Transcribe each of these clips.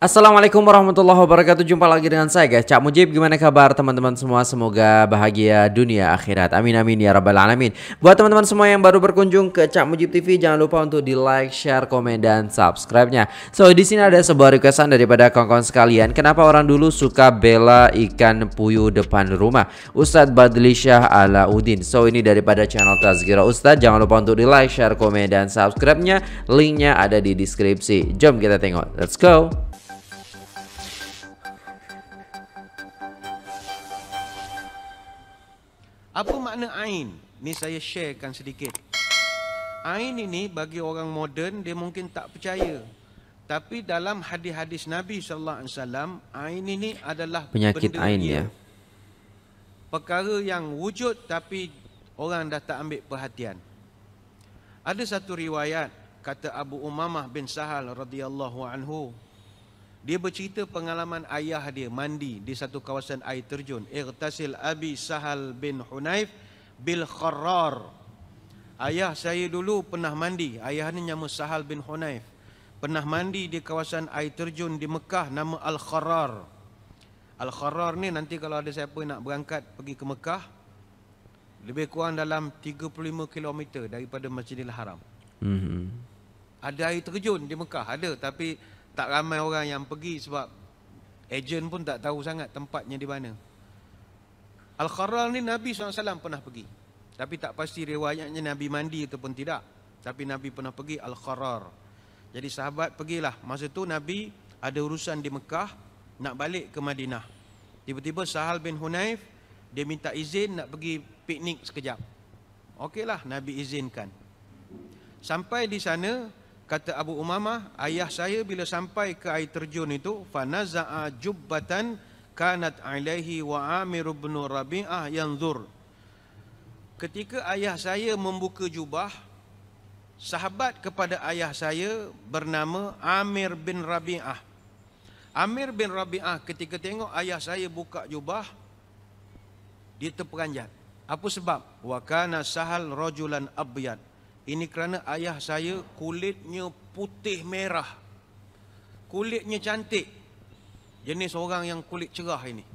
Assalamualaikum warahmatullahi wabarakatuh Jumpa lagi dengan saya guys Cak Mujib Gimana kabar teman-teman semua Semoga bahagia dunia akhirat Amin amin ya rabbal alamin Buat teman-teman semua yang baru berkunjung ke Cak Mujib TV Jangan lupa untuk di like, share, komen, dan subscribe-nya So di sini ada sebuah requestan daripada kawan-kawan sekalian Kenapa orang dulu suka bela ikan puyuh depan rumah Ustadz Badlishah Syah Udin So ini daripada channel Tazkira Ustadz Jangan lupa untuk di like, share, komen, dan subscribe-nya Linknya ada di deskripsi Jom kita tengok Let's go Apa makna ain? Ni saya sharekan sedikit. Ain ini bagi orang moden dia mungkin tak percaya. Tapi dalam hadis-hadis Nabi sallallahu alaihi wasallam, ain ini adalah penyakit ain ya. Perkara yang wujud tapi orang dah tak ambil perhatian. Ada satu riwayat kata Abu Umamah bin Sahal radhiyallahu anhu dia bercerita pengalaman ayah dia mandi di satu kawasan air terjun. Irtasil Abi Sahal bin Hunayf bil Kharrar. Ayah saya dulu pernah mandi. Ayah ni nama Sahal bin Hunayf. Pernah mandi di kawasan air terjun di Mekah nama Al-Kharrar. Al-Kharrar ni nanti kalau ada siapa nak berangkat pergi ke Mekah. Lebih kurang dalam 35 km daripada Masjidil Haram. Mm-hmm. Ada air terjun di Mekah. Ada tapi tak ramai orang yang pergi sebab ejen pun tak tahu sangat tempatnya di mana. Al-Kharal ni Nabi SAW pernah pergi. Tapi tak pasti riwayatnya Nabi mandi ataupun tidak. Tapi Nabi pernah pergi Al-Kharar. Jadi sahabat pergilah. Masa tu Nabi ada urusan di Mekah nak balik ke Madinah. Tiba-tiba Sahal bin Hunayf dia minta izin nak pergi piknik sekejap. Okeylah Nabi izinkan. Sampai di sana kata Abu Umamah ayah saya bila sampai ke air terjun itu fanaza'a jubbatan kanat alaihi wa Amir bin Rabi'ah yanzur ketika ayah saya membuka jubah sahabat kepada ayah saya bernama Amir bin Rabi'ah Amir bin Rabi'ah ketika tengok ayah saya buka jubah dia terperanjat apa sebab wa kana sahal rajulan abyad ini kerana ayah saya kulitnya putih merah. Kulitnya cantik. Jenis orang yang kulit cerah ini.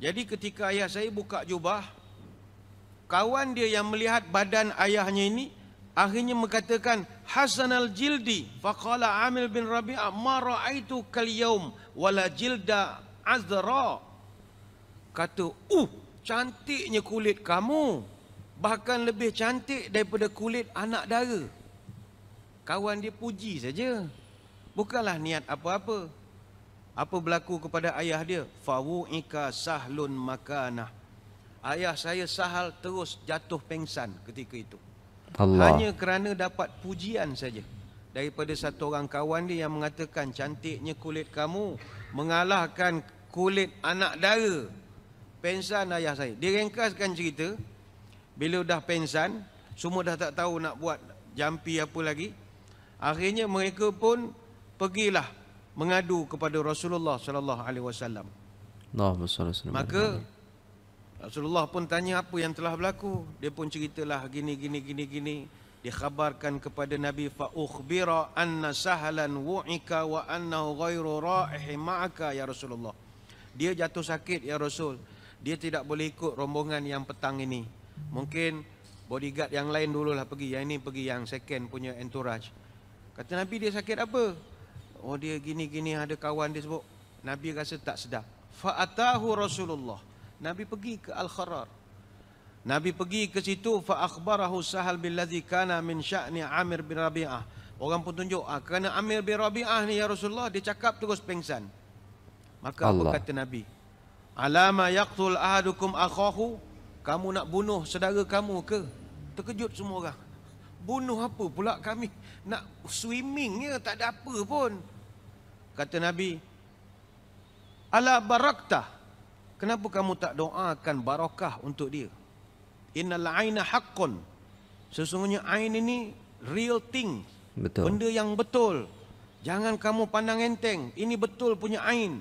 Jadi ketika ayah saya buka jubah, kawan dia yang melihat badan ayahnya ini akhirnya mengatakan Hasan al Jildi faqala Amil bin Rabi'a ma ra'aitu kal yaum wala jilda azra kata uh cantiknya kulit kamu bahkan lebih cantik daripada kulit anak dara. Kawan dia puji saja. Bukanlah niat apa-apa. Apa berlaku kepada ayah dia? Fawu'ika sahlun makanah. Ayah saya sahal terus jatuh pengsan ketika itu. Allah. Hanya kerana dapat pujian saja daripada satu orang kawan dia yang mengatakan cantiknya kulit kamu mengalahkan kulit anak dara pensan ayah saya. Dia Diringkaskan cerita, bila dah pensan semua dah tak tahu nak buat jampi apa lagi akhirnya mereka pun pergilah mengadu kepada Rasulullah sallallahu alaihi wasallam maka Rasulullah pun tanya apa yang telah berlaku dia pun ceritalah gini gini gini gini dikhabarkan kepada Nabi fa ukhbira anna sahlan wu'ika wa annahu ghairu ra'ihi ma'aka ya Rasulullah dia jatuh sakit ya Rasul dia tidak boleh ikut rombongan yang petang ini Mungkin bodyguard yang lain dululah pergi. Yang ini pergi yang second punya entourage. Kata Nabi dia sakit apa? Oh dia gini-gini ada kawan dia sebut. Nabi rasa tak sedap. Fa'atahu Rasulullah. Nabi pergi ke Al-Kharar. Nabi pergi ke situ Fa'akhbarahu Sahal bin Ladzi kana min sya'ni Amir bin Rabi'ah. Orang pun tunjuk ah kerana Amir bin Rabi'ah ni ya Rasulullah dia cakap terus pengsan. Maka Allah. apa kata Nabi? Alama yaqtul ahadukum akhahu kamu nak bunuh saudara kamu ke? Terkejut semua orang. Bunuh apa pula kami? Nak swimming ya tak ada apa pun. Kata Nabi, "Ala barakta? Kenapa kamu tak doakan barakah untuk dia?" Innal aina haqqun. Sesungguhnya ain ini real thing. Betul. Benda yang betul. Jangan kamu pandang enteng. Ini betul punya ain.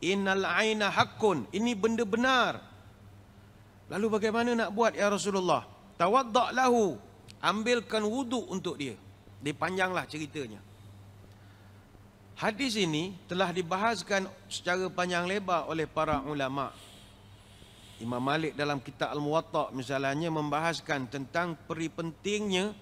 Innal aina haqqun. Ini benda benar. Lalu bagaimana nak buat ya Rasulullah? Tawadda' lahu. Ambilkan wudu untuk dia. Dipanjanglah ceritanya. Hadis ini telah dibahaskan secara panjang lebar oleh para ulama. Imam Malik dalam kitab Al-Muwatta misalnya membahaskan tentang peri pentingnya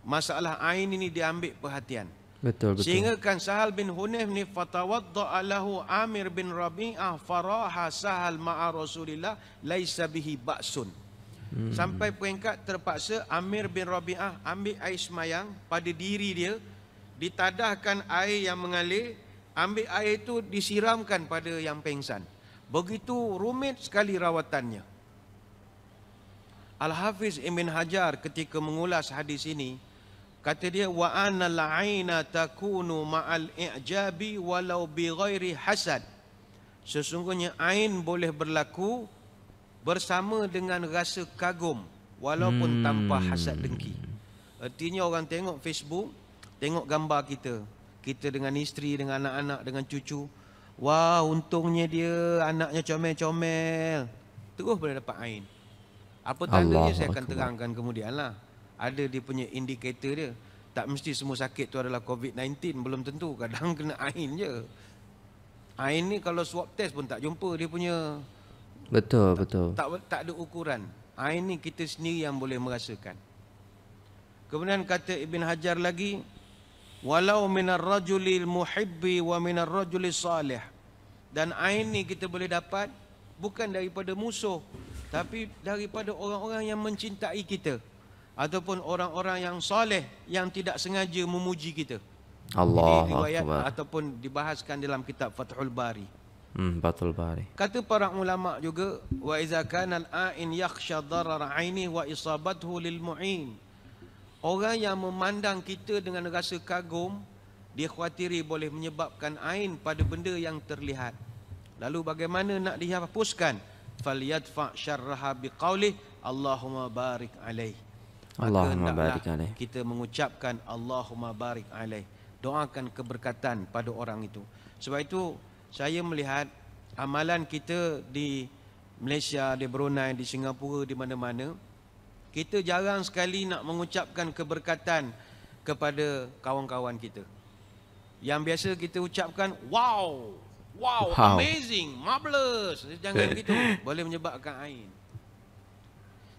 masalah ain ini diambil perhatian. Betul, betul. Sehingga kan Sahal bin Hunayf ni fatawadda'a lahu Amir bin Rabi'ah faraha Sahal ma'a Rasulillah laisa bihi ba'sun. Hmm. Sampai peringkat terpaksa Amir bin Rabi'ah ambil air semayang pada diri dia, ditadahkan air yang mengalir, ambil air itu disiramkan pada yang pengsan. Begitu rumit sekali rawatannya. Al-Hafiz Ibn Hajar ketika mengulas hadis ini, kata dia wa anal aina takunu ma'al i'jabi walau bi ghairi hasad sesungguhnya ain boleh berlaku bersama dengan rasa kagum walaupun hmm. tanpa hasad dengki artinya orang tengok Facebook tengok gambar kita kita dengan isteri dengan anak-anak dengan cucu wah untungnya dia anaknya comel-comel terus boleh dapat ain apa tandanya Allah saya akan Allah. terangkan kemudianlah ada dia punya indikator dia. Tak mesti semua sakit tu adalah COVID-19. Belum tentu. Kadang kena ain je. Ain ni kalau swab test pun tak jumpa. Dia punya... Betul, tak, betul. Tak, tak, tak ada ukuran. Ain ni kita sendiri yang boleh merasakan. Kemudian kata Ibn Hajar lagi, Walau minar rajulil muhibbi wa minar rajulil salih. Dan ain ni kita boleh dapat bukan daripada musuh. Tapi daripada orang-orang yang mencintai kita ataupun orang-orang yang soleh yang tidak sengaja memuji kita. Allah riwayat ataupun dibahaskan dalam kitab Fathul Bari. Hmm, Fathul Bari. Kata para ulama juga wa iza kana al-ain yakhsha darar aini wa isabathu lil mu'in. Orang yang memandang kita dengan rasa kagum, dia khawatiri boleh menyebabkan ain pada benda yang terlihat. Lalu bagaimana nak dihapuskan? Falyadfa syarraha biqaulih Allahumma barik alaihi. Allahumma barik alaih. Kita mengucapkan Allahumma barik alaih. Doakan keberkatan pada orang itu. Sebab itu saya melihat amalan kita di Malaysia, di Brunei, di Singapura, di mana-mana kita jarang sekali nak mengucapkan keberkatan kepada kawan-kawan kita. Yang biasa kita ucapkan wow, wow, wow. amazing, marvelous. Jangan begitu, eh. boleh menyebabkan ain.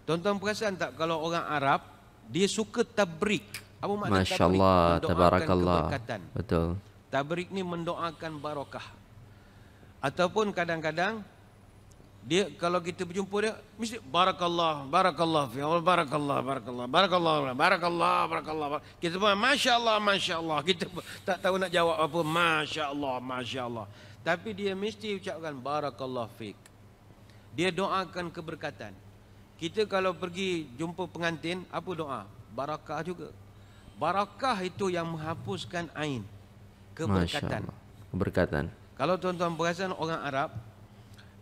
Tonton perasan tak kalau orang Arab dia suka tabrik. Apa makna Masya tabrik? Allah, tabarakallah. Keberkatan. Betul. Tabrik ni mendoakan barakah. Ataupun kadang-kadang dia kalau kita berjumpa dia mesti barakallah, barakallah, fi Allah, barakallah, barakallah, barakallah, barakallah, barakallah. Kita pun masyaallah, masyaallah. masya-Allah. Kita tak tahu nak jawab apa, masyaallah, masyaallah. Tapi dia mesti ucapkan barakallah fiq. Dia doakan keberkatan. Kita kalau pergi jumpa pengantin, apa doa? Barakah juga. Barakah itu yang menghapuskan ain. Keberkatan. Keberkatan. Kalau tuan-tuan perasan orang Arab,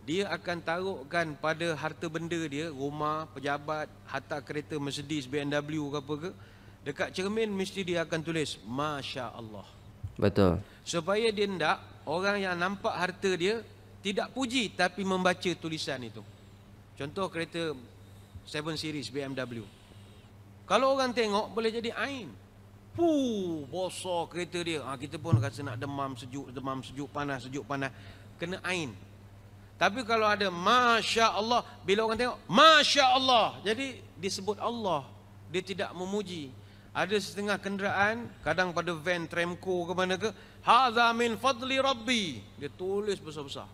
dia akan taruhkan pada harta benda dia, rumah, pejabat, harta kereta Mercedes, BMW ke apa ke, dekat cermin mesti dia akan tulis, Masya Allah. Betul. Supaya dia tidak, orang yang nampak harta dia, tidak puji tapi membaca tulisan itu. Contoh kereta 7 series BMW. Kalau orang tengok boleh jadi ain. Pu, bosok kereta dia. Ha, kita pun rasa nak demam sejuk, demam sejuk panas, sejuk panas. Kena ain. Tapi kalau ada Masya Allah Bila orang tengok Masya Allah Jadi disebut Allah Dia tidak memuji Ada setengah kenderaan Kadang pada van Tremco ke mana ke Hadha min fadli rabbi Dia tulis besar-besar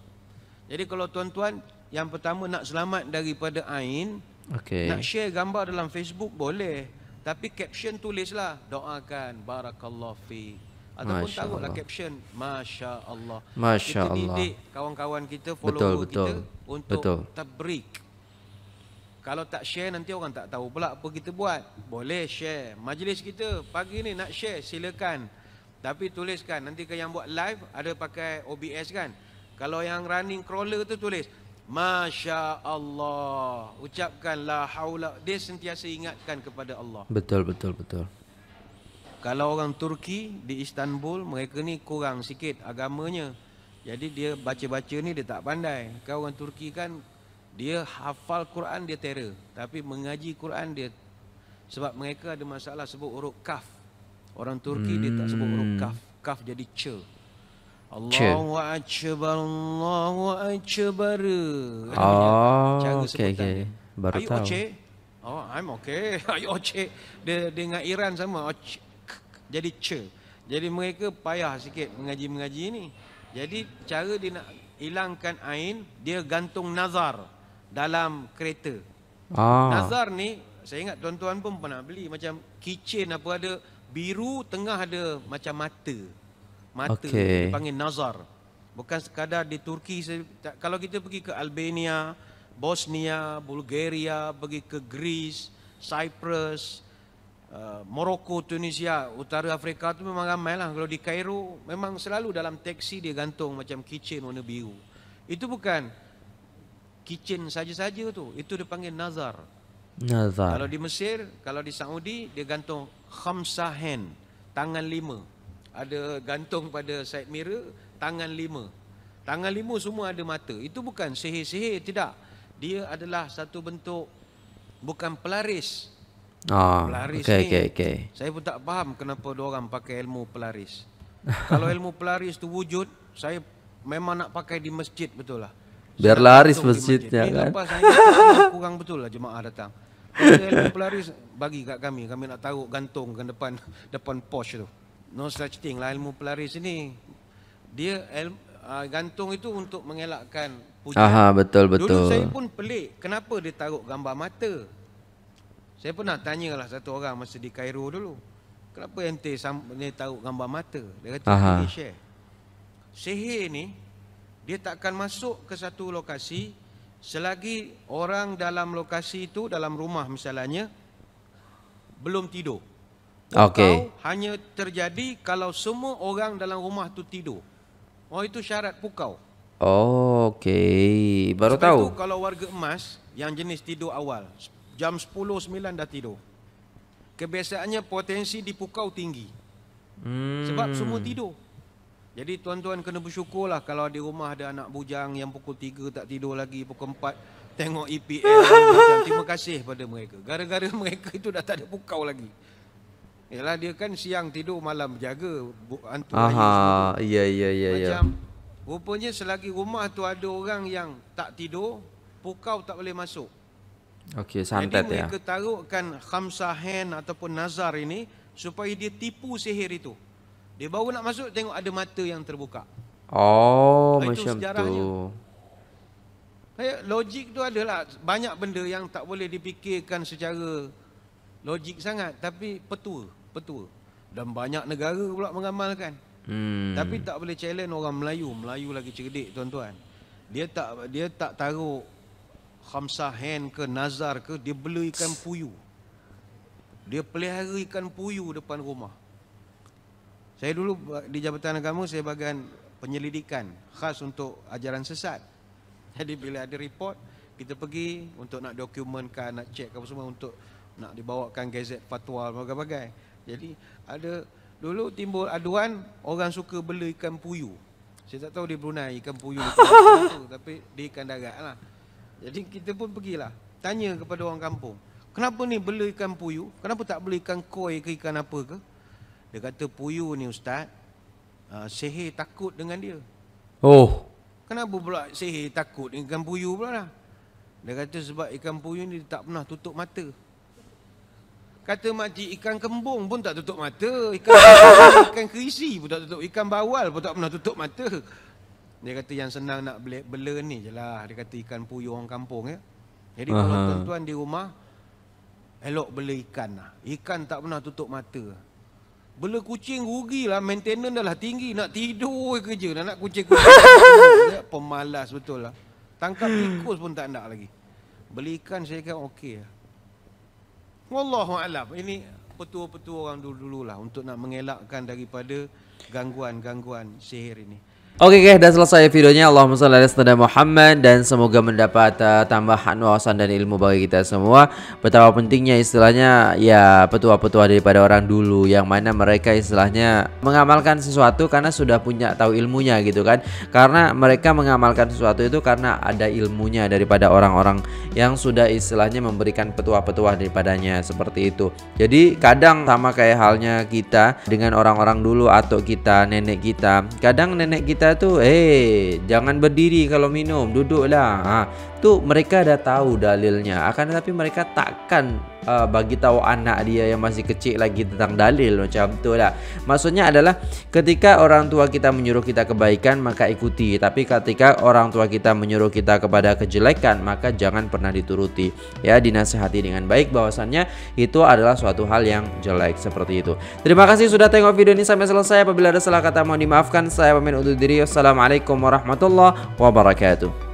Jadi kalau tuan-tuan Yang pertama nak selamat daripada Ain Okay. Nak share gambar dalam Facebook boleh. Tapi caption tulislah doakan barakallahu fi ataupun Masya taruhlah Allah. caption masya-Allah. Masya kita Allah. didik kawan-kawan kita follow betul, betul. kita untuk betul. tabrik. Kalau tak share nanti orang tak tahu pula apa kita buat. Boleh share. Majlis kita pagi ni nak share silakan. Tapi tuliskan nanti ke kan yang buat live ada pakai OBS kan. Kalau yang running crawler tu tulis Masya Allah Ucapkanlah haula Dia sentiasa ingatkan kepada Allah Betul, betul, betul Kalau orang Turki di Istanbul Mereka ni kurang sikit agamanya Jadi dia baca-baca ni dia tak pandai Kalau orang Turki kan Dia hafal Quran dia terror Tapi mengaji Quran dia Sebab mereka ada masalah sebut uruk kaf Orang Turki hmm. dia tak sebut uruk hmm. kaf Kaf jadi ce Allahu akbar Allahu akbar. Oh, okey okey. Baru tahu. Oce? Oh, I'm okay. Ayuh Oce. Dia dengan Iran sama. Oce. Jadi C. Jadi mereka payah sikit mengaji-mengaji ni. Jadi cara dia nak hilangkan Ain, dia gantung nazar dalam kereta. Ah. Nazar ni, saya ingat tuan-tuan pun pernah beli. Macam kitchen apa ada biru, tengah ada macam mata mata okay. dipanggil nazar bukan sekadar di Turki kalau kita pergi ke Albania Bosnia Bulgaria pergi ke Greece Cyprus Uh, Morocco, Tunisia, Utara Afrika tu memang ramai lah. Kalau di Cairo, memang selalu dalam teksi dia gantung macam kitchen warna biru. Itu bukan kitchen saja-saja tu. Itu dia panggil nazar. Nazar. Kalau di Mesir, kalau di Saudi, dia gantung khamsahen, tangan lima ada gantung pada side mirror tangan lima tangan lima semua ada mata itu bukan sihir-sihir tidak dia adalah satu bentuk bukan pelaris oh, pelaris okay, ni, okay, okay. saya pun tak faham kenapa dua orang pakai ilmu pelaris kalau ilmu pelaris tu wujud saya memang nak pakai di masjid betul lah biar laris masjidnya masjid. kan lepas saya kurang betul lah jemaah datang kalau ilmu pelaris bagi kat kami kami nak taruh gantung ke depan depan posh tu no such thing lah ilmu pelaris ni dia el, uh, gantung itu untuk mengelakkan pujian. Aha, betul betul. Dulu saya pun pelik kenapa dia taruh gambar mata. Saya pun nak lah satu orang masa di Cairo dulu. Kenapa ente ni taruh gambar mata? Dia kata Aha. dia share. Sihir ni dia takkan masuk ke satu lokasi selagi orang dalam lokasi itu dalam rumah misalnya belum tidur. Pukau Hanya terjadi kalau semua orang dalam rumah tu tidur. Oh itu syarat pukau. Oh, okey. Baru Sebab tahu. Itu, kalau warga emas yang jenis tidur awal, jam 10 9 dah tidur. Kebiasaannya potensi dipukau tinggi. Hmm. Sebab semua tidur. Jadi tuan-tuan kena bersyukur lah kalau di rumah ada anak bujang yang pukul 3 tak tidur lagi, pukul 4 tengok EPL. Terima kasih pada mereka. Gara-gara mereka itu dah tak ada pukau lagi. Yalah dia kan siang tidur malam berjaga hantu Aha, ya ya ya ya. Macam yeah. rupanya selagi rumah tu ada orang yang tak tidur, pukau tak boleh masuk. Okey, santai Jadi ya. mereka ya. taruhkan khamsahen ataupun nazar ini supaya dia tipu sihir itu. Dia baru nak masuk tengok ada mata yang terbuka. Oh, itu macam sejarahnya. tu. Eh, logik tu adalah banyak benda yang tak boleh dipikirkan secara logik sangat tapi petua. Betul, dan banyak negara pula mengamalkan hmm. tapi tak boleh challenge orang Melayu Melayu lagi cerdik tuan-tuan dia tak dia tak taruh khamsah hen ke nazar ke dia beli ikan puyu. dia pelihara ikan puyu depan rumah saya dulu di Jabatan Agama saya bagian penyelidikan khas untuk ajaran sesat jadi bila ada report kita pergi untuk nak dokumenkan, nak cek apa semua untuk nak dibawakan gazet fatwa bagai-bagai. Kan. Jadi ada dulu timbul aduan orang suka beli ikan puyuh. Saya tak tahu di Brunei ikan puyuh ke apa tapi dia ikan darat lah. Jadi kita pun pergilah tanya kepada orang kampung. Kenapa ni beli ikan puyuh? Kenapa tak beli ikan koi ke ikan apa ke? Dia kata puyuh ni ustaz uh, sihir takut dengan dia. Oh. Kenapa pula sihir takut dengan ikan puyuh pula lah? Dia kata sebab ikan puyuh ni tak pernah tutup mata. Kata makcik ikan kembung pun tak tutup mata. Ikan, ikan kerisi pun tak tutup. Ikan bawal pun tak pernah tutup mata. Dia kata yang senang nak bela, bela ni je lah. Dia kata ikan puyuh orang kampung ya. Jadi kalau tuan-tuan di rumah, elok bela ikan lah. Ikan tak pernah tutup mata. Bela kucing lah. Maintenance dah lah tinggi. Nak tidur kerja. Nak, nak kucing-kucing. Ya, pemalas betul lah. Tangkap tikus pun tak nak lagi. Beli ikan saya kata okey lah. Wallahu alam. Ini petua-petua orang dulu-dululah untuk nak mengelakkan daripada gangguan-gangguan sihir ini. Oke okay, guys, dan selesai videonya. Allahumma sholli ala Muhammad dan semoga mendapat uh, tambahan wawasan dan ilmu bagi kita semua. Betapa pentingnya istilahnya ya petua-petua daripada orang dulu yang mana mereka istilahnya mengamalkan sesuatu karena sudah punya tahu ilmunya gitu kan. Karena mereka mengamalkan sesuatu itu karena ada ilmunya daripada orang-orang yang sudah istilahnya memberikan petua-petua daripadanya seperti itu. Jadi kadang sama kayak halnya kita dengan orang-orang dulu atau kita nenek kita. Kadang nenek kita kita tu eh hey, jangan berdiri kalau minum duduklah ha tu mereka dah tahu dalilnya akan tetapi mereka takkan uh, bagi tahu anak dia yang masih kecil lagi tentang dalil macam tu lah. Maksudnya adalah ketika orang tua kita menyuruh kita kebaikan maka ikuti, tapi ketika orang tua kita menyuruh kita kepada kejelekan maka jangan pernah dituruti. Ya, dinasehati dengan baik bahwasannya itu adalah suatu hal yang jelek seperti itu. Terima kasih sudah tengok video ini sampai selesai. Apabila ada salah kata mohon dimaafkan. Saya pamit undur diri. Wassalamualaikum warahmatullahi wabarakatuh.